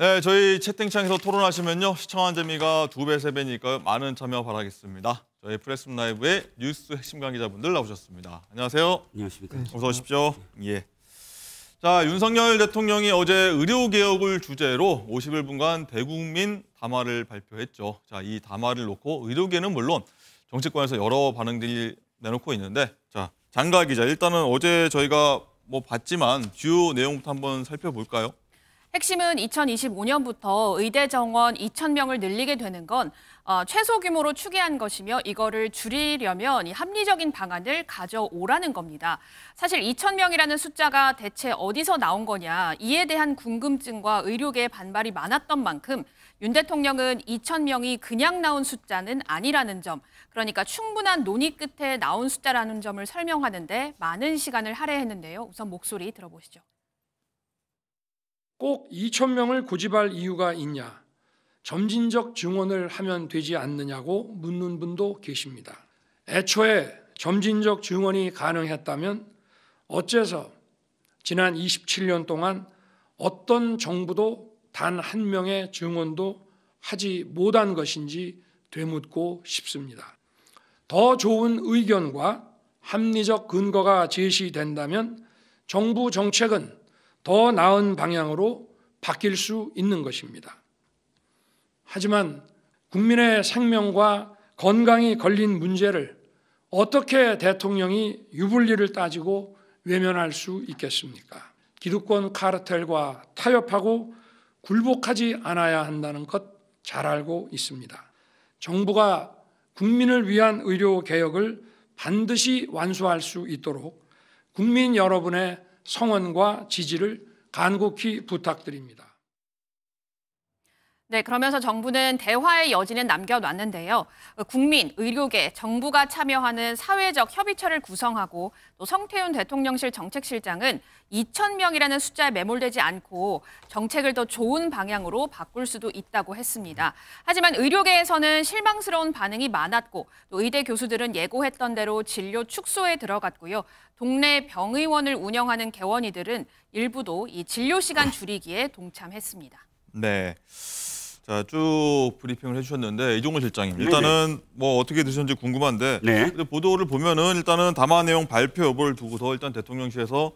네, 저희 채팅창에서 토론하시면요. 시청한 재미가 두 배, 세 배니까 많은 참여 바라겠습니다. 저희 프레스 라이브의 뉴스 핵심 강의자분들 나오셨습니다. 안녕하세요. 안녕하십니까. 네, 어서 오십시오. 예. 자, 윤석열 대통령이 어제 의료개혁을 주제로 51분간 대국민 담화를 발표했죠. 자, 이 담화를 놓고 의료계는 물론 정치권에서 여러 반응들이 내놓고 있는데 자, 장가 기자 일단은 어제 저희가 뭐 봤지만 주요 내용부터 한번 살펴볼까요? 핵심은 2025년부터 의대 정원 2,000명을 늘리게 되는 건 어, 최소 규모로 추계한 것이며 이거를 줄이려면 합리적인 방안을 가져오라는 겁니다. 사실 2,000명이라는 숫자가 대체 어디서 나온 거냐 이에 대한 궁금증과 의료계의 반발이 많았던 만큼 윤 대통령은 2,000명이 그냥 나온 숫자는 아니라는 점, 그러니까 충분한 논의 끝에 나온 숫자라는 점을 설명하는데 많은 시간을 할애했는데요. 우선 목소리 들어보시죠. 꼭 2천 명을 고집할 이유가 있냐? 점진적 증언을 하면 되지 않느냐고 묻는 분도 계십니다. 애초에 점진적 증원이 가능했다면 어째서 지난 27년 동안 어떤 정부도 단 한 명의 증원도 하지 못한 것인지 되묻고 싶습니다. 더 좋은 의견과 합리적 근거가 제시된다면 정부 정책은 더 나은 방향으로 바뀔 수 있는 것입니다. 하지만 국민의 생명과 건강이 걸린 문제를 어떻게 대통령이 유불리를 따지고 외면할 수 있겠습니까? 기득권 카르텔과 타협하고 굴복하지 않아야 한다는 것 잘 알고 있습니다. 정부가 국민을 위한 의료 개혁을 반드시 완수할 수 있도록 국민 여러분의 성원과 지지를 간곡히 부탁드립니다. 네, 그러면서 정부는 대화의 여지는 남겨놨는데요. 어, 국민, 의료계, 정부가 참여하는 사회적 협의체를 구성하고 또 성태윤 대통령실 정책실장은 2 0 0 0 명이라는 숫자에 매몰되지 않고 정책을 더 좋은 방향으로 바꿀 수도 있다고 했습니다. 하지만 의료계에서는 실망스러운 반응이 많았고 또 의대 교수들은 예고했던 대로 진료 축소에 들어갔고요. 동네 병의원을 운영하는 개원이들은 일부도 이 진료 시간 줄이기에 동참했습니다. 네. 자, 쭉 브리핑을 해주셨는데 이종호 실장님 네, 일단은 네네. 뭐 어떻게 드셨는지 궁금한데 네. 보도를 보면은 일단은 담화 내용 발표 여부를 두고서 일단 대통령실에서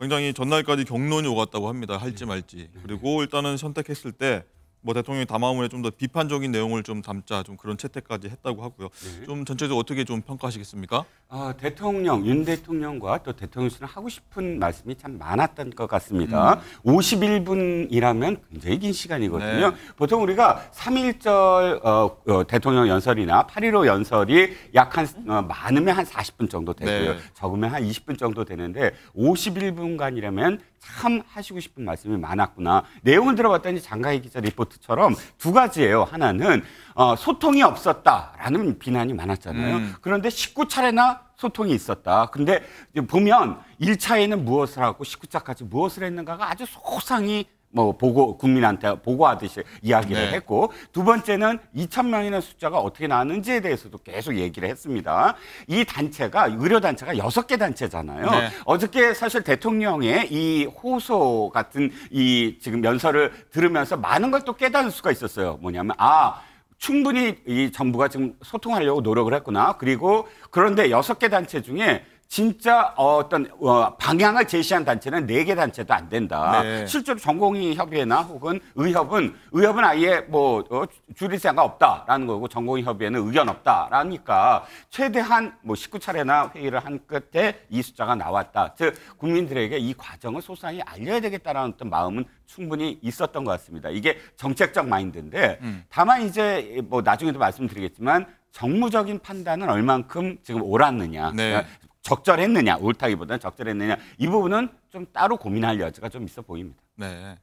굉장히 전날까지 경론이 오갔다고 합니다. 할지 네. 말지. 네. 그리고 일단은 선택했을 때뭐 대통령이 담화문에 좀 더 비판적인 내용을 좀 담자 좀 그런 채택까지 했다고 하고요. 네. 좀 전체적으로 어떻게 좀 평가하시겠습니까? 아, 대통령 윤 대통령과 또 대통령실은 하고 싶은 말씀이 참 많았던 것 같습니다. 음. 51분이라면 굉장히 긴 시간이거든요. 네. 보통 우리가 3.1절 어, 어, 대통령 연설이나 8.15 연설이 약한 어, 많으면 한 40분 정도 되고요. 네. 적으면 한 20분 정도 되는데 51분간이라면 참 하시고 싶은 말씀이 많았구나. 내용을 들어봤더니 장가희 기자 리포트 리포트처럼 두 가지예요. 하나는 어, 소통이 없었다라는 비난이 많았잖아요. 음. 그런데 19차례나 소통이 있었다. 근데 보면 1차에는 무엇을 하고 19차까지 무엇을 했는가가 아주 속상히 뭐 보고 국민한테 보고하듯이 이야기를 네. 했고 두 번째는 2천명이라는 숫자가 어떻게 나왔는지에 대해서도 계속 얘기를 했습니다. 이 단체가 의료 단체가 여섯 개 단체잖아요. 네. 어저께 사실 대통령의 이 호소 같은 이 지금 연설을 들으면서 많은 걸 또 깨달을 수가 있었어요. 뭐냐면 아 충분히 이 정부가 지금 소통하려고 노력을 했구나. 그리고 그런데 여섯 개 단체 중에 진짜 어, 어떤 어, 방향을 제시한 단체는 네 개 단체도 안 된다. 네. 실제로 전공의 협의회나 혹은 의협은 의협은 아예 뭐 어, 줄일 생각 없다라는 거고 전공의 협의회는 의견 없다라니까 최대한 뭐 19차례나 회의를 한 끝에 이 숫자가 나왔다. 즉 국민들에게 이 과정을 소상히 알려야 되겠다라는 어떤 마음은 충분히 있었던 것 같습니다. 이게 정책적 마인드인데 음. 다만 이제 뭐 나중에도 말씀드리겠지만 정무적인 판단은 얼만큼 지금 옳았느냐. 네. 그러니까 적절했느냐, 옳다기보다는 적절했느냐 이 부분은 좀 따로 고민할 여지가 좀 있어 보입니다. 네.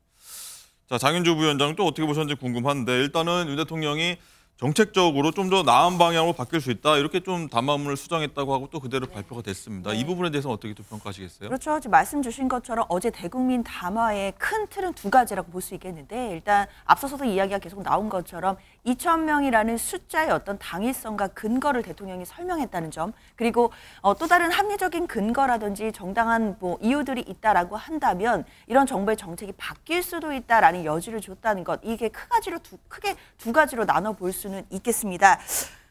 자, 장윤주 부위원장 또 어떻게 보셨는지 궁금한데 일단은 윤 대통령이 정책적으로 좀 더 나은 방향으로 바뀔 수 있다 이렇게 좀 담화문을 수정했다고 하고 또 그대로 발표가 됐습니다. 네. 이 부분에 대해서 어떻게 또 평가하시겠어요? 그렇죠. 지금 말씀 주신 것처럼 어제 대국민 담화의 큰 틀은 두 가지라고 볼 수 있겠는데 일단 앞서서도 이야기가 계속 나온 것처럼 2천 명이라는 숫자의 어떤 당위성과 근거를 대통령이 설명했다는 점 그리고 어, 또 다른 합리적인 근거라든지 정당한 뭐 이유들이 있다라고 한다면 이런 정부의 정책이 바뀔 수도 있다라는 여지를 줬다는 것 이게 크가지로 두, 크게 두 가지로 나눠 볼수 수는 있겠습니다.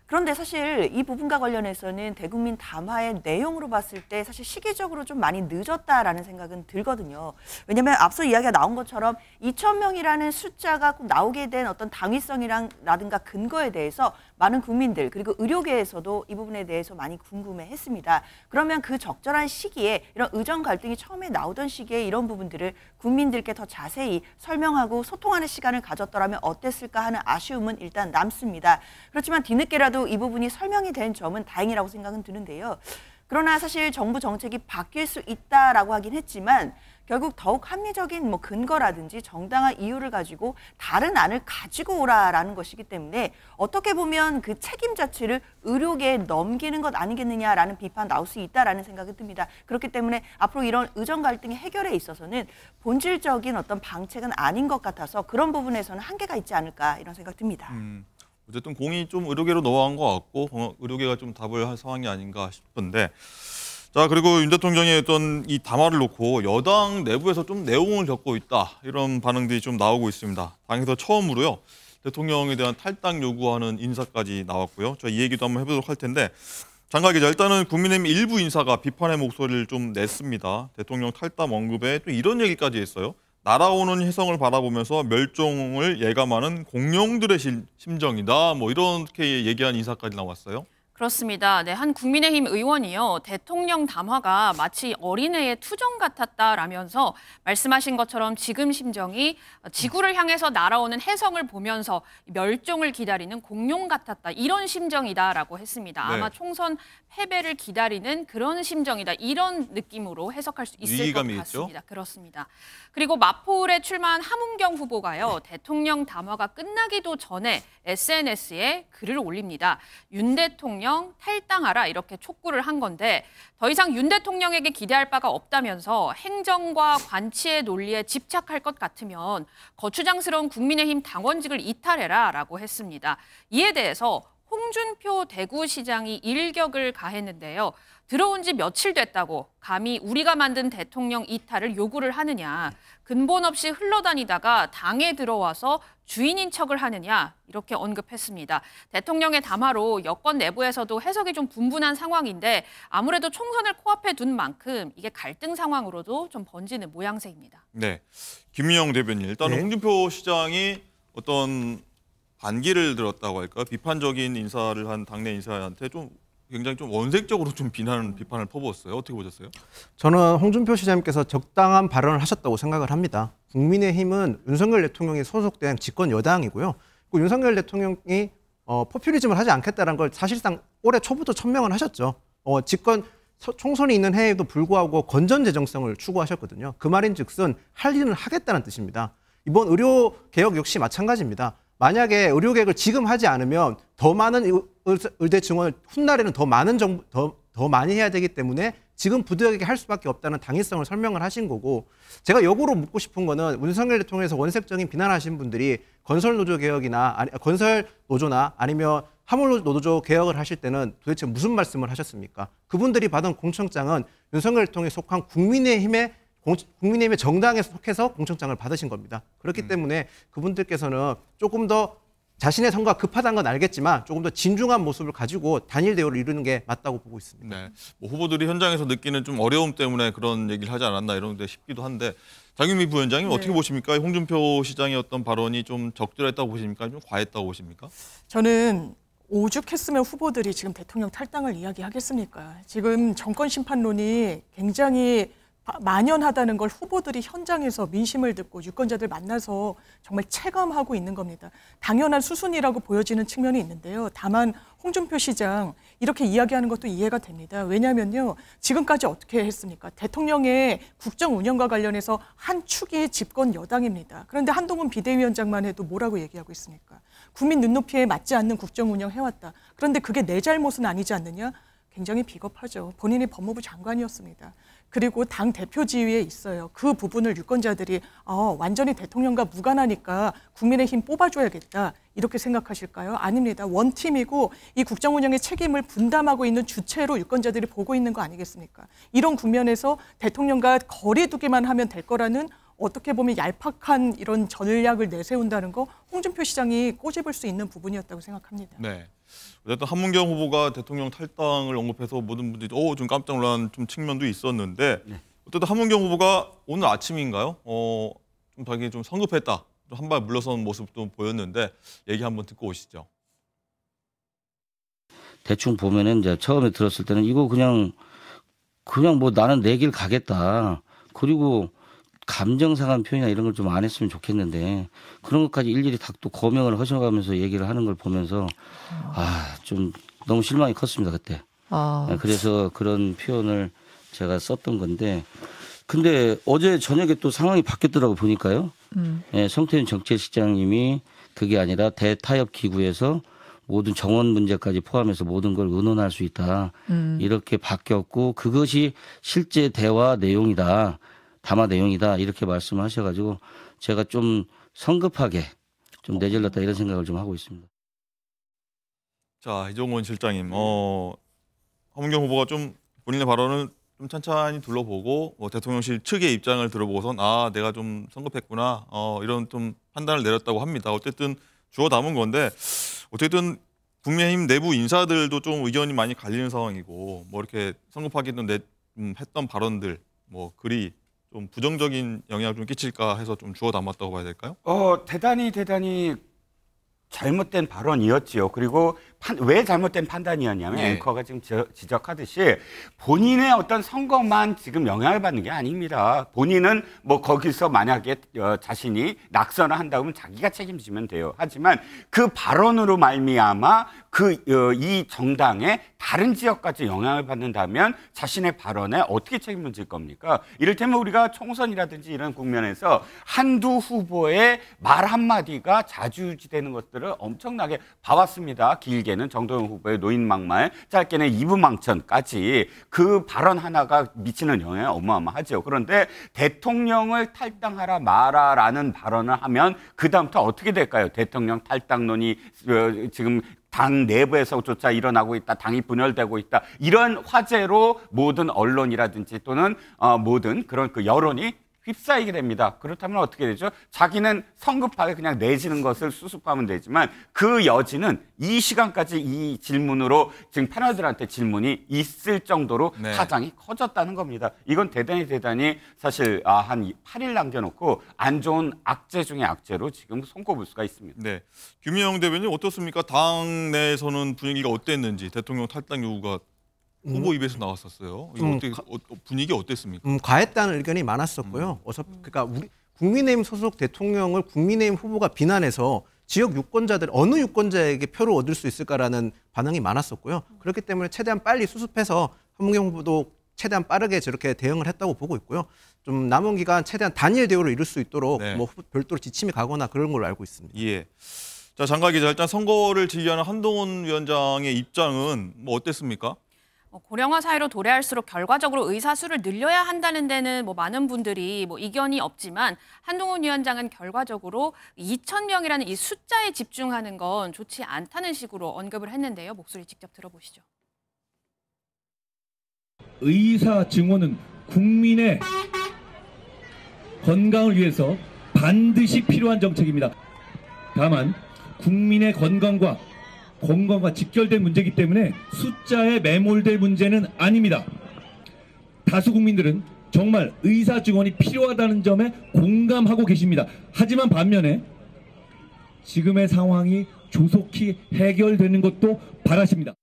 그런데 사실 이 부분과 관련해서는 대국민 담화의 내용으로 봤을 때 사실 시기적으로 좀 많이 늦었다라는 생각은 들거든요. 왜냐하면 앞서 이야기가 나온 것처럼 2천 명이라는 숫자가 꼭 나오게 된 어떤 당위성이라든가 근거에 대해서 많은 국민들 그리고 의료계에서도 이 부분에 대해서 많이 궁금해했습니다. 그러면 그 적절한 시기에 이런 의정 갈등이 처음에 나오던 시기에 이런 부분들을 국민들께 더 자세히 설명하고 소통하는 시간을 가졌더라면 어땠을까 하는 아쉬움은 일단 남습니다. 그렇지만 뒤늦게라도 이 부분이 설명이 된 점은 다행이라고 생각은 드는데요. 그러나 사실 정부 정책이 바뀔 수 있다라고 하긴 했지만 결국 더욱 합리적인 뭐 근거라든지 정당한 이유를 가지고 다른 안을 가지고 오라라는 것이기 때문에 어떻게 보면 그 책임 자체를 의료계에 넘기는 것 아니겠느냐라는 비판 나올 수 있다라는 생각이 듭니다. 그렇기 때문에 앞으로 이런 의정 갈등의 해결에 있어서는 본질적인 어떤 방책은 아닌 것 같아서 그런 부분에서는 한계가 있지 않을까 이런 생각 듭니다. 음, 어쨌든 공이 좀 의료계로 넘어간 것 같고 어, 의료계가 좀 답을 할 상황이 아닌가 싶은데 자 그리고 윤 대통령의 어떤 이 담화를 놓고 여당 내부에서 좀 내용을 겪고 있다 이런 반응들이 좀 나오고 있습니다. 당에서 처음으로요 대통령에 대한 탈당 요구하는 인사까지 나왔고요. 저 이 얘기도 한번 해보도록 할 텐데 장관 기자 일단은 국민의힘 일부 인사가 비판의 목소리를 좀 냈습니다. 대통령 탈당 언급에 또 이런 얘기까지 했어요. 날아오는 혜성을 바라보면서 멸종을 예감하는 공룡들의 심정이다. 뭐 이렇게 얘기한 인사까지 나왔어요. 그렇습니다. 네, 한 국민의힘 의원이요. 대통령 담화가 마치 어린애의 투정 같았다라면서 말씀하신 것처럼 지금 심정이 지구를 향해서 날아오는 해성을 보면서 멸종을 기다리는 공룡 같았다. 이런 심정이다라고 했습니다. 네. 아마 총선 패배를 기다리는 그런 심정이다. 이런 느낌으로 해석할 수 있을 것 같습니다. 있죠? 그렇습니다. 그리고 마포울에 출마한 함은경 후보가요. 네. 대통령 담화가 끝나기도 전에 SNS에 글을 올립니다. 윤 대통령 대통령 탈당하라 이렇게 촉구를 한 건데 더 이상 윤 대통령에게 기대할 바가 없다면서 행정과 관치의 논리에 집착할 것 같으면 거추장스러운 국민의힘 당원직을 이탈해라라고 했습니다. 이에 대해서 홍준표 대구시장이 일격을 가했는데요. 들어온 지 며칠 됐다고 감히 우리가 만든 대통령 이탈을 요구를 하느냐, 근본 없이 흘러다니다가 당에 들어와서 주인인 척을 하느냐 이렇게 언급했습니다. 대통령의 담화로 여권 내부에서도 해석이 좀 분분한 상황인데 아무래도 총선을 코앞에 둔 만큼 이게 갈등 상황으로도 좀 번지는 모양새입니다. 네, 김민영 대변인 일단 네. 홍준표 시장이 어떤 반기를 들었다고 할까 비판적인 인사를 한 당내 인사한테 좀 굉장히 좀 원색적으로 좀 비난 비판을 퍼부었어요. 어떻게 보셨어요? 저는 홍준표 시장님께서 적당한 발언을 하셨다고 생각을 합니다. 국민의힘은 윤석열 대통령이 소속된 집권 여당이고요. 그 윤석열 대통령이 어, 포퓰리즘을 하지 않겠다는 걸 사실상 올해 초부터 천명을 하셨죠. 어, 집권 총선이 있는 해에도 불구하고 건전 재정성을 추구하셨거든요. 그 말인즉슨 할 일은 하겠다는 뜻입니다. 이번 의료 개혁 역시 마찬가지입니다. 만약에 의료계획을 지금 하지 않으면 더 많은 의대 증원을 훗날에는 더 많은 정부 더, 더 많이 해야 되기 때문에 지금 부득이하게 할 수밖에 없다는 당위성을 설명을 하신 거고 제가 역으로 묻고 싶은 거는 윤성열 대통령에서 원색적인 비난하신 분들이 건설 노조 개혁이나 아니, 건설 노조나 아니면 화물 노조 개혁을 하실 때는 도대체 무슨 말씀을 하셨습니까? 그분들이 받은 공청장은 윤석열 대통령에 속한 국민의힘의 국민의힘의 정당에 속해서 공천장을 받으신 겁니다. 그렇기 음. 때문에 그분들께서는 조금 더 자신의 성과 급하다는 건 알겠지만 조금 더 진중한 모습을 가지고 단일 대우를 이루는 게 맞다고 보고 있습니다. 네. 뭐 후보들이 현장에서 느끼는 좀 어려움 때문에 그런 얘기를 하지 않았나 이런데 싶기도 한데 장윤미 부위원장님 네. 어떻게 보십니까? 홍준표 시장의 어떤 발언이 좀 적절했다고 보십니까? 좀 과했다고 보십니까? 저는 오죽했으면 후보들이 지금 대통령 탈당을 이야기하겠습니까? 지금 정권 심판론이 굉장히 아, 만연하다는 걸 후보들이 현장에서 민심을 듣고 유권자들 만나서 정말 체감하고 있는 겁니다. 당연한 수순이라고 보여지는 측면이 있는데요. 다만 홍준표 시장 이렇게 이야기하는 것도 이해가 됩니다. 왜냐하면요. 지금까지 어떻게 했습니까? 대통령의 국정 운영과 관련해서 한 축이 집권 여당입니다. 그런데 한동훈 비대위원장만 해도 뭐라고 얘기하고 있습니까? 국민 눈높이에 맞지 않는 국정 운영 해왔다. 그런데 그게 내 잘못은 아니지 않느냐? 굉장히 비겁하죠. 본인이 법무부 장관이었습니다. 그리고 당 대표 지위에 있어요. 그 부분을 유권자들이 어, 완전히 대통령과 무관하니까 국민의힘 뽑아줘야겠다 이렇게 생각하실까요? 아닙니다. 원팀이고 이 국정 운영의 책임을 분담하고 있는 주체로 유권자들이 보고 있는 거 아니겠습니까? 이런 국면에서 대통령과 거리두기만 하면 될 거라는 어떻게 보면 얄팍한 이런 전략을 내세운다는 거 홍준표 시장이 꼬집을 수 있는 부분이었다고 생각합니다. 네. 어쨌든 한문경 후보가 대통령 탈당을 언급해서 모든 분들이 어좀 깜짝 놀란 좀 측면도 있었는데 네. 어쨌든 한문경 후보가 오늘 아침인가요? 어좀 자기 좀 성급했다. 한발 물러선 모습도 보였는데 얘기 한번 듣고 오시죠. 대충 보면은 이제 처음에 들었을 때는 이거 그냥 그냥 뭐 나는 내 길 가겠다. 그리고 감정상한 표현이나 이런 걸 좀 안 했으면 좋겠는데 그런 것까지 일일이 닥도 거명을 허셔가면서 얘기를 하는 걸 보면서 아좀 너무 실망이 컸습니다 그때. 아. 네, 그래서 그런 표현을 제가 썼던 건데 근데 어제 저녁에 또 상황이 바뀌었더라고 보니까요. 음. 예, 성태윤 정책실장님이 그게 아니라 대타협 기구에서 모든 정원 문제까지 포함해서 모든 걸 의논할 수 있다. 음. 이렇게 바뀌었고 그것이 실제 대화 내용이다. 담화 내용이다 이렇게 말씀하셔가지고 제가 좀 성급하게 좀 내질렀다 이런 생각을 좀 하고 있습니다. 자 이종원 실장님, 네. 어, 허문경 후보가 좀 본인의 발언을 좀 천천히 둘러보고 뭐 대통령실 측의 입장을 들어보고선 아 내가 좀 성급했구나 어, 이런 좀 판단을 내렸다고 합니다. 어쨌든 주워 담은 건데 어쨌든 국민의힘 내부 인사들도 좀 의견이 많이 갈리는 상황이고 뭐 이렇게 성급하게 좀 음, 했던 발언들 뭐 글이 좀 부정적인 영향을 좀 끼칠까 해서 좀 주워 담았다고 봐야 될까요? 어, 대단히 대단히 잘못된 발언이었지요. 그리고 판, 왜 잘못된 판단이었냐면 예. 앵커가 지금 저, 지적하듯이 본인의 어떤 선거만 지금 영향을 받는 게 아닙니다. 본인은 뭐 거기서 만약에 어, 자신이 낙선을 한다면 자기가 책임지면 돼요. 하지만 그 발언으로 말미암아 그이 어, 정당의 다른 지역까지 영향을 받는다면 자신의 발언에 어떻게 책임을 질 겁니까? 이를테면 우리가 총선이라든지 이런 국면에서 한두 후보의 말 한마디가 자주지되는 유 것들을 엄청나게 봐왔습니다. 길게. 길게는 정동영 후보의 노인 막말, 짧게는 이부망천까지 그 발언 하나가 미치는 영향이 어마어마하죠. 그런데 대통령을 탈당하라 마라라는 발언을 하면 그 다음부터 어떻게 될까요? 대통령 탈당론이 어, 지금 당 내부에서조차 일어나고 있다, 당이 분열되고 있다, 이런 화제로 모든 언론이라든지 또는 어, 모든 그런 그 여론이 휩싸이게 됩니다. 그렇다면 어떻게 되죠? 자기는 성급하게 그냥 내지는 것을 수습하면 되지만 그 여지는 이 시간까지 이 질문으로 지금 패널들한테 질문이 있을 정도로 네. 파장이 커졌다는 겁니다. 이건 대단히 대단히 사실 아, 한 8일 남겨놓고 안 좋은 악재 중의 악재로 지금 손꼽을 수가 있습니다. 네. 규민영 대변인 어떻습니까? 당 내에서는 분위기가 어땠는지 대통령 탈당 요구가 후보 음. 입에서 나왔었어요. 이거 음, 어떻게 가, 어, 어 분위기 어땠습니까? 음, 가했다는 의견이 많았었고요. 음. 어서 그러니까 우리 국민의힘 소속 대통령을 국민의힘 후보가 비난해서 지역 유권자들 어느 유권자에게 표를 얻을 수 있을까라는 반응이 많았었고요. 그렇기 때문에 최대한 빨리 수습해서 한문경 후보도 최대한 빠르게 저렇게 대응을 했다고 보고 있고요. 좀 남은 기간 최대한 단일 대우를 이룰 수 있도록 네. 뭐 별도로 지침이 가거나 그런 걸로 알고 있습니다. 예. 자 장관 기자 일단 선거를 지휘하는 한동훈 위원장의 입장은 뭐 어땠습니까? 어, 고령화 사회로 도래할수록 결과적으로 의사 수를 늘려야 한다는 데는 뭐 많은 분들이 뭐 이견이 없지만 한동훈 위원장은 결과적으로 2천 명이라는 이 숫자에 집중하는 건 좋지 않다는 식으로 언급을 했는데요. 목소리 직접 들어보시죠. 의사 증원은 국민의 건강을 위해서 반드시 필요한 정책입니다. 다만 국민의 건강과 공감과 직결된 문제이기 때문에 숫자에 매몰될 문제는 아닙니다. 다수 국민들은 정말 의사 증언이 필요하다는 점에 공감하고 계십니다. 하지만 반면에 지금의 상황이 조속히 해결되는 것도 바라십니다.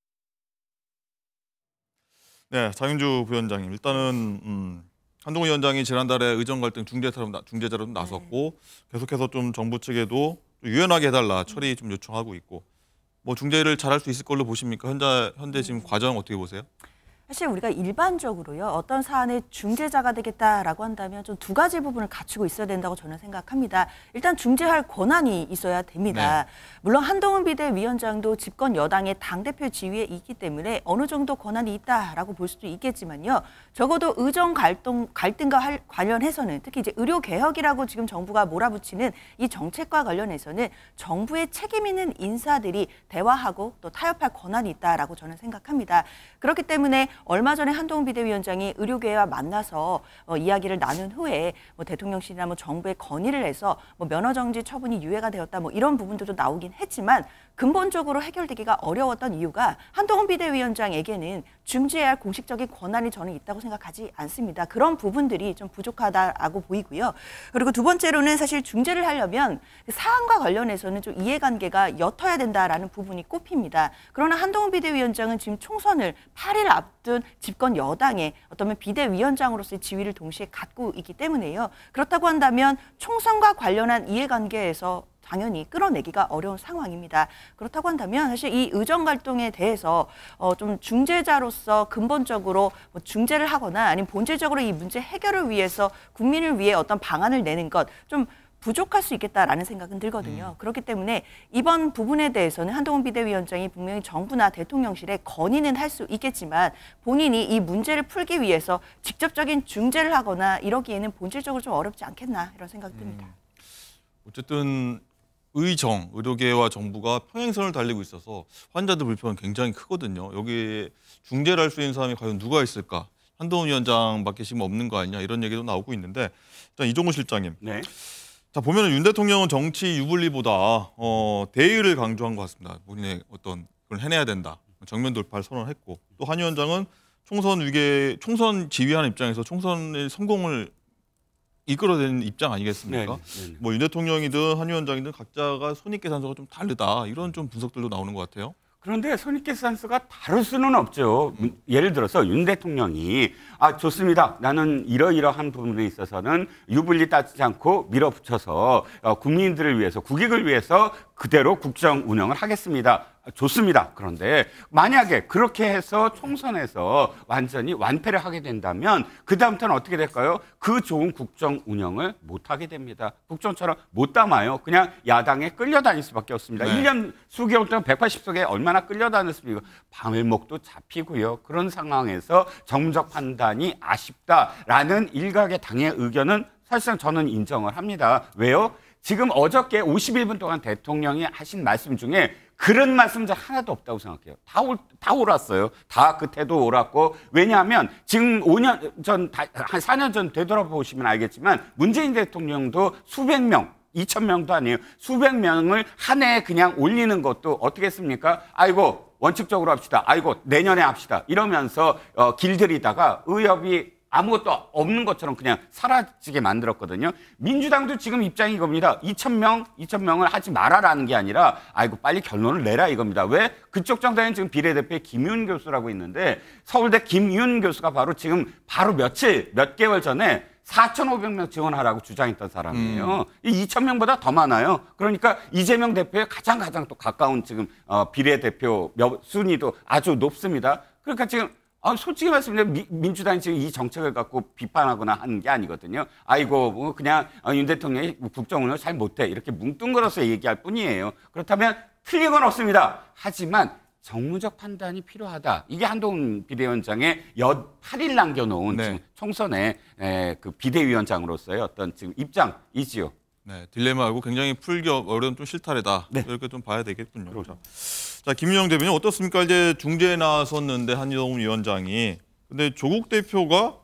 네, 장윤주 부위원장님 일단은 음, 한동훈 위원장이 지난달에 의정 갈등 중재자로, 중재자로 네. 나섰고 계속해서 좀 정부 측에도 유연하게 해달라 처리 좀 요청하고 있고 뭐 중재를 잘할 수 있을 걸로 보십니까? 현재 현재 지금 과정 어떻게 보세요? 사실 우리가 일반적으로요 어떤 사안의 중재자가 되겠다라고 한다면 좀 두 가지 부분을 갖추고 있어야 된다고 저는 생각합니다. 일단 중재할 권한이 있어야 됩니다. 네. 물론 한동훈 비대위원장도 집권 여당의 당 대표 지위에 있기 때문에 어느 정도 권한이 있다라고 볼 수도 있겠지만요 적어도 의정 갈등 갈등과 할, 관련해서는 특히 이제 의료 개혁이라고 지금 정부가 몰아붙이는 이 정책과 관련해서는 정부의 책임 있는 인사들이 대화하고 또 타협할 권한이 있다라고 저는 생각합니다. 그렇기 때문에 얼마 전에 한동훈 비대위원장이 의료계와 만나서 어, 이야기를 나눈 후에 뭐 대통령실이나 뭐 정부에 건의를 해서 뭐 면허정지 처분이 유예가 되었다 뭐 이런 부분들도 나오긴 했지만 근본적으로 해결되기가 어려웠던 이유가 한동훈 비대위원장에게는 중재할 공식적인 권한이 저는 있다고 생각하지 않습니다. 그런 부분들이 좀 부족하다고 보이고요. 그리고 두 번째로는 사실 중재를 하려면 그 사안과 관련해서는 좀 이해관계가 옅어야 된다라는 부분이 꼽힙니다. 그러나 한동훈 비대위원장은 지금 총선을 8일 앞둔 집권 여당의 어떤 비대위원장으로서의 지위를 동시에 갖고 있기 때문에요. 그렇다고 한다면 총선과 관련한 이해관계에서 당연히 끌어내기가 어려운 상황입니다. 그렇다고 한다면 사실 이 의정 갈등에 대해서 어, 좀 중재자로서 근본적으로 뭐 중재를 하거나 아니면 본질적으로 이 문제 해결을 위해서 국민을 위해 어떤 방안을 내는 것 좀 부족할 수 있겠다라는 생각은 들거든요. 음. 그렇기 때문에 이번 부분에 대해서는 한동훈 비대위원장이 분명히 정부나 대통령실에 건의는 할 수 있겠지만 본인이 이 문제를 풀기 위해서 직접적인 중재를 하거나 이러기에는 본질적으로 좀 어렵지 않겠나 이런 생각이 듭니다. 음. 어쨌든 의정, 의료계와 정부가 평행선을 달리고 있어서 환자들 불편은 굉장히 크거든요. 여기에 중재를 할 수 있는 사람이 과연 누가 있을까? 한동훈 위원장밖에 지금 없는 거 아니냐 이런 얘기도 나오고 있는데 일단 이종호 실장님. 네. 자 보면 윤 대통령은 정치 유불리보다 어, 대의를 강조한 것 같습니다. 본인의 어떤 그걸 해내야 된다. 정면 돌파를 선언했고 또 한 위원장은 총선 위계 총선 지휘하는 입장에서 총선의 성공을 이끌어낸 입장 아니겠습니까? 네, 네, 네, 뭐윤 대통령이든 한 위원장이든 각자가 손익계산서가 좀 다르다 이런 좀 분석들도 나오는 것 같아요. 그런데 손익계산서가 다를 수는 없죠. 음. 예를 들어서 윤 대통령이 아 좋습니다. 나는 이러이러한 부분에 있어서는 유불리 따지지 않고 밀어붙여서 어, 국민들을 위해서 국익을 위해서 그대로 국정 운영을 하겠습니다. 좋습니다. 그런데 만약에 그렇게 해서 총선에서 완전히 완패를 하게 된다면 그 다음부터는 어떻게 될까요? 그 좋은 국정 운영을 못 하게 됩니다. 국정처럼 못 담아요. 그냥 야당에 끌려다닐 수밖에 없습니다. 네. 1년 수개월 동안 180석에 얼마나 끌려다녔습니까? 밤을목도 잡히고요. 그런 상황에서 정적 판단이 아쉽다라는 일각의 당의 의견은 사실상 저는 인정을 합니다. 왜요? 지금 어저께 51분 동안 대통령이 하신 말씀 중에 그런 말씀들 하나도 없다고 생각해요. 다, 올, 다 옳았어요. 다그에도 옳았고. 왜냐하면 지금 5년 전, 한 4년 전 되돌아보시면 알겠지만 문재인 대통령도 수백 명, 2천 명도 아니에요. 수백 명을 한 해에 그냥 올리는 것도 어떻게 했습니까? 아이고, 원칙적으로 합시다. 아이고, 내년에 합시다. 이러면서 어, 길들이다가 의협이 아무것도 없는 것처럼 그냥 사라지게 만들었거든요. 민주당도 지금 입장이 이겁니다. 2,000명, 2,000명을 하지 말아라는 게 아니라 아이고 빨리 결론을 내라 이겁니다. 왜? 그쪽 정당인 지금 비례대표 에 김윤 교수라고 있는데 서울대 김윤 교수가 바로 지금 바로 며칠, 몇 개월 전에 4,500명 지원하라고 주장했던 사람이에요. 음. 이 2,000명보다 더 많아요. 그러니까 이재명 대표에 가장 가장 또 가까운 지금 어, 비례대표 몇 순위도 아주 높습니다. 그러니까 지금 아, 솔직히 말씀드리면 민주당이 지금 이 정책을 갖고 비판하거나 하는 게 아니거든요. 아이고, 뭐 그냥 어, 윤 대통령이 뭐 국정운영 잘 못해. 이렇게 뭉뚱그려서 얘기할 뿐이에요. 그렇다면 틀린 건 없습니다. 하지만 정무적 판단이 필요하다. 이게 한동훈 비대위원장의 여 8일 남겨놓은 네. 지금 총선의 에, 그 비대위원장으로서의 어떤 지금 입장이지요. 네, 딜레마하고 굉장히 풀기 어려운 좀 실타래다. 네. 이렇게 좀 봐야 되겠군요. 그렇죠. 자, 김윤영 대변인 어떻습니까? 이제 중재에 나섰는데 한여동 위원장이 근데 조국 대표가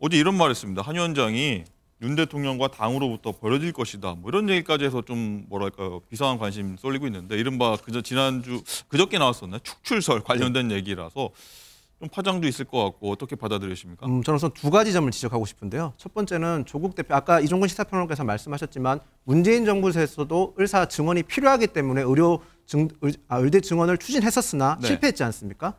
어제 이런 말했습니다. 한 위원장이 윤 대통령과 당으로부터 버려질 것이다. 뭐 이런 얘기까지 해서 좀뭐랄까 비상한 관심 쏠리고 있는데 이른바 그저 지난주 그저께 나왔었나 축출설 관련된 네. 얘기라서 좀 파장도 있을 것 같고 어떻게 받아들이십니까? 음, 저는 우선 두 가지 점을 지적하고 싶은데요. 첫 번째는 조국 대표 아까 이종근 시사평론가께서 말씀하셨지만 문재인 정부에서도 의사 증언이 필요하기 때문에 의료 증, 아, 의대 증원을 추진했었으나 네. 실패했지 않습니까?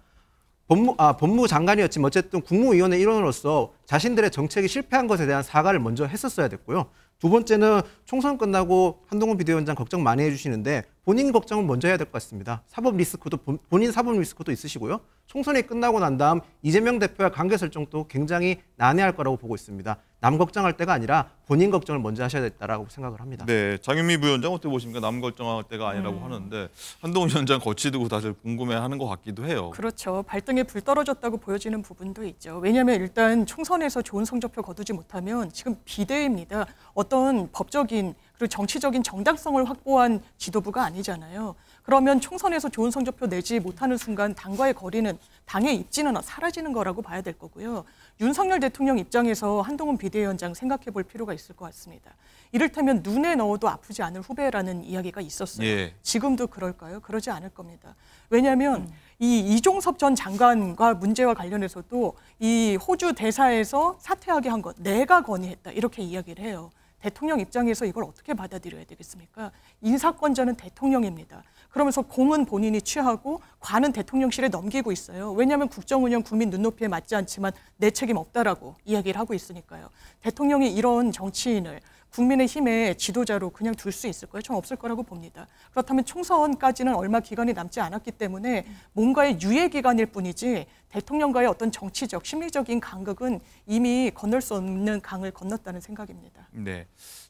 법무 아 법무 장관이었지만 어쨌든 국무위원회 일원으로서 자신들의 정책이 실패한 것에 대한 사과를 먼저 했었어야 됐고요. 두 번째는 총선 끝나고 한동훈 비대위원장 걱정 많이 해주시는데 본인 걱정은 먼저 해야 될 것 같습니다. 사법 리스크도 본인 사법 리스크도 있으시고요. 총선이 끝나고 난 다음 이재명 대표와 관계 설정도 굉장히 난해할 거라고 보고 있습니다. 남 걱정할 때가 아니라 본인 걱정을 먼저 하셔야 된다라고 생각을 합니다. 네, 장윤미 부위원장 어떻게 보십니까? 남 걱정할 때가 아니라고 음. 하는데 한동훈 위원장 거치두고 다들 궁금해하는 것 같기도 해요. 그렇죠. 발등에 불 떨어졌다고 보여지는 부분도 있죠. 왜냐하면 일단 총선에서 좋은 성적표 거두지 못하면 지금 비대입니다. 어떤 법적인 그리고 정치적인 정당성을 확보한 지도부가 아니잖아요. 그러면 총선에서 좋은 성적표 내지 못하는 순간 당과의 거리는 당의 입지는 사라지는 거라고 봐야 될 거고요. 윤석열 대통령 입장에서 한동훈 비대위원장 생각해 볼 필요가 있을 것 같습니다. 이를테면 눈에 넣어도 아프지 않을 후배라는 이야기가 있었어요. 예. 지금도 그럴까요? 그러지 않을 겁니다. 왜냐하면 음. 이 이종섭 전 장관과 문제와 관련해서도 이 호주 대사에서 사퇴하게 한 것 내가 건의했다 이렇게 이야기를 해요. 대통령 입장에서 이걸 어떻게 받아들여야 되겠습니까? 인사권자는 대통령입니다. 그러면서 공은 본인이 취하고 관은 대통령실에 넘기고 있어요. 왜냐하면 국정운영 국민 눈높이에 맞지 않지만 내 책임 없다라고 이야기를 하고 있으니까요. 대통령이 이런 정치인을 국민의힘의 지도자로 그냥 둘 수 있을까요? 전 없을 거라고 봅니다. 그렇다면 총선까지는 얼마 기간이 남지 않았기 때문에 뭔가의 유예 기간일 뿐이지 대통령과의 어떤 정치적, 심리적인 간극은 이미 건널 수 없는 강을 건넜다는 생각입니다. 네,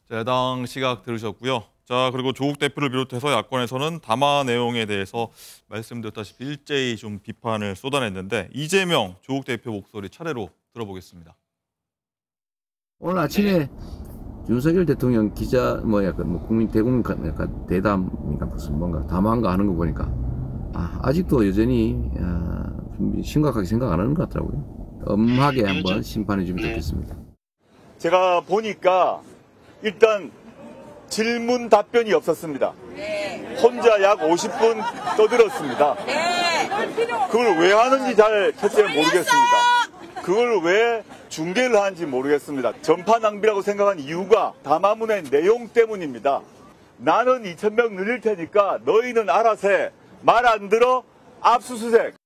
자, 야당 시각 들으셨고요. 자 그리고 조국 대표를 비롯해서 야권에서는 담화 내용에 대해서 말씀드렸다시피 일제히 좀 비판을 쏟아냈는데 이재명 조국 대표 목소리 차례로 들어보겠습니다. 오늘 아침에 네. 윤석열 대통령 기자 뭐 약간 뭐 국민 대국민 약간 대담인가 무슨 뭔가 담화한거 하는 거 보니까 아, 직도 여전히 아, 심각하게 생각 안 하는 것 같더라고요. 엄하게 한번 심판해 주면 네. 좋겠습니다. 제가 보니까 일단 질문 답변이 없었습니다. 혼자 약 50분 떠들었습니다. 네. 그걸 왜 하는지 잘 첫째 모르겠습니다. 그걸 왜 중계를 하는지 모르겠습니다. 전파 낭비라고 생각한 이유가 담화문의 내용 때문입니다. 나는 2천명 늘릴 테니까 너희는 알아서 말안 들어 압수수색.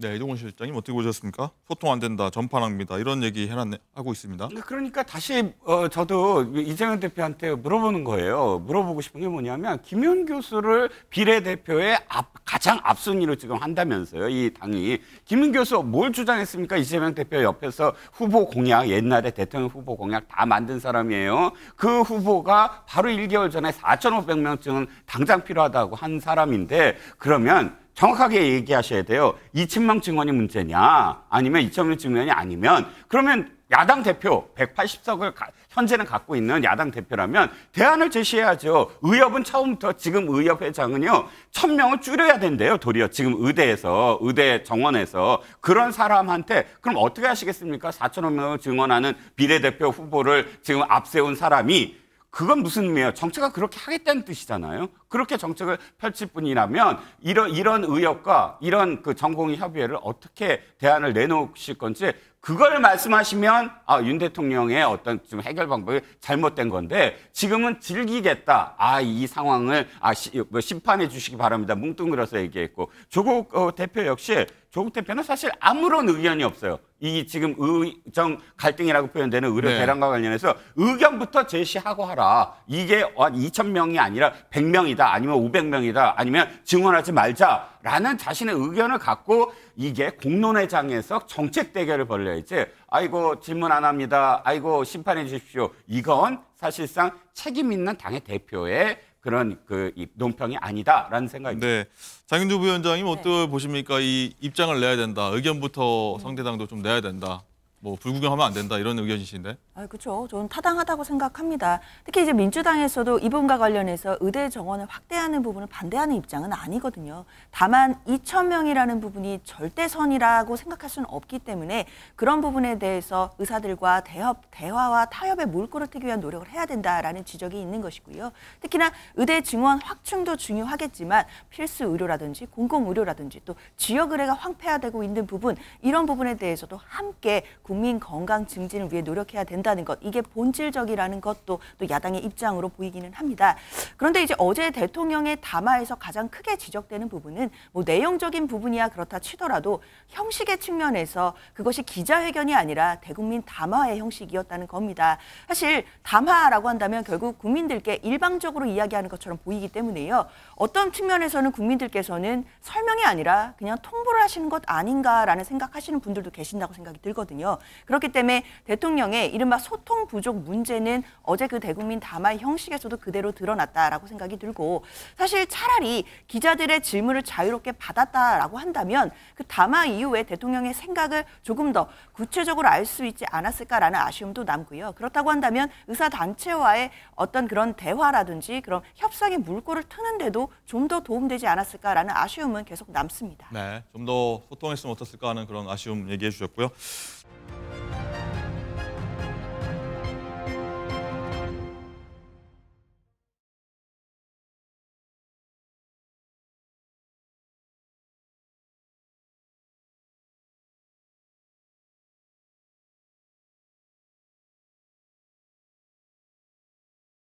네, 이동훈 실장님 어떻게 보셨습니까? 소통 안 된다, 전파 낭비다 이런 얘기 해놨네, 하고 있습니다. 그러니까 다시 어, 저도 이재명 대표한테 물어보는 거예요. 물어보고 싶은 게 뭐냐면 김현 교수를 비례대표의 앞, 가장 앞순위로 지금 한다면서요, 이 당이. 김현 교수 뭘 주장했습니까? 이재명 대표 옆에서 후보 공약, 옛날에 대통령 후보 공약 다 만든 사람이에요. 그 후보가 바로 1개월 전에 4,500명쯤은 당장 필요하다고 한 사람인데 그러면 정확하게 얘기하셔야 돼요. 이천명증원이 문제냐, 아니면 이천명 증언이 아니면, 그러면 야당 대표, 180석을 가, 현재는 갖고 있는 야당 대표라면 대안을 제시해야죠. 의협은 처음부터 지금 의협회장은요, 천명을 줄여야 된대요. 도리어 지금 의대에서, 의대 정원에서. 그런 사람한테, 그럼 어떻게 하시겠습니까? 4천여 명을 증언하는 비례대표 후보를 지금 앞세운 사람이 그건 무슨 의미예요? 정책을 그렇게 하겠다는 뜻이잖아요. 그렇게 정책을 펼칠 뿐이라면 이런 이런 의협과 이런 그 전공의 협의회를 어떻게 대안을 내놓으실 건지 그걸 말씀하시면 아, 윤 대통령의 어떤 좀 해결 방법이 잘못된 건데 지금은 즐기겠다. 아, 이 상황을 아, 시, 뭐 심판해 주시기 바랍니다. 뭉뚱그려서 얘기했고 조국 어, 대표 역시 조국 대표는 사실 아무런 의견이 없어요. 이 지금 의정 갈등이라고 표현되는 의료 네. 대란과 관련해서 의견부터 제시하고 하라. 이게 2천 명이 아니라 100명이다. 아니면 500명이다. 아니면 증언하지 말자라는 자신의 의견을 갖고 이게 공론회장에서 정책 대결을 벌려야지. 아이고 질문 안 합니다. 아이고 심판해 주십시오. 이건 사실상 책임 있는 당의 대표의 그런 그 논평이 아니다라는 생각입니다. 네. 장윤주 부위원장님 어떻게 네. 보십니까? 이 입장을 내야 된다. 의견부터 음. 상대당도 좀 내야 된다. 뭐 불구경하면 안 된다 이런 의견이신데? 아 그렇죠. 저는 타당하다고 생각합니다. 특히 이제 민주당에서도 이 부분과 관련해서 의대 정원을 확대하는 부분을 반대하는 입장은 아니거든요. 다만 2천 명이라는 부분이 절대선이라고 생각할 수는 없기 때문에 그런 부분에 대해서 의사들과 대협, 대화와 타협의 물꼬를 트기 위한 노력을 해야 된다라는 지적이 있는 것이고요. 특히나 의대 증원 확충도 중요하겠지만 필수 의료라든지 공공 의료라든지 또 지역 의례가 황폐화되고 있는 부분 이런 부분에 대해서도 함께 국민 건강 증진을 위해 노력해야 된다는 것 이게 본질적이라는 것도 또 야당의 입장으로 보이기는 합니다. 그런데 이제 어제 대통령의 담화에서 가장 크게 지적되는 부분은 뭐 내용적인 부분이야 그렇다 치더라도 형식의 측면에서 그것이 기자회견이 아니라 대국민 담화의 형식이었다는 겁니다. 사실 담화라고 한다면 결국 국민들께 일방적으로 이야기하는 것처럼 보이기 때문에요. 어떤 측면에서는 국민들께서는 설명이 아니라 그냥 통보를 하시는 것 아닌가라는 생각하시는 분들도 계신다고 생각이 들거든요. 그렇기 때문에 대통령의 이른바 소통 부족 문제는 어제 그 대국민 담화 형식에서도 그대로 드러났다라고 생각이 들고 사실 차라리 기자들의 질문을 자유롭게 받았다라고 한다면 그 담화 이후에 대통령의 생각을 조금 더 구체적으로 알 수 있지 않았을까라는 아쉬움도 남고요. 그렇다고 한다면 의사 단체와의 어떤 그런 대화라든지 그런 협상의 물꼬를 트는데도 좀 더 도움되지 않았을까라는 아쉬움은 계속 남습니다. 네, 좀 더 소통했으면 어땠을까 하는 그런 아쉬움 얘기해 주셨고요.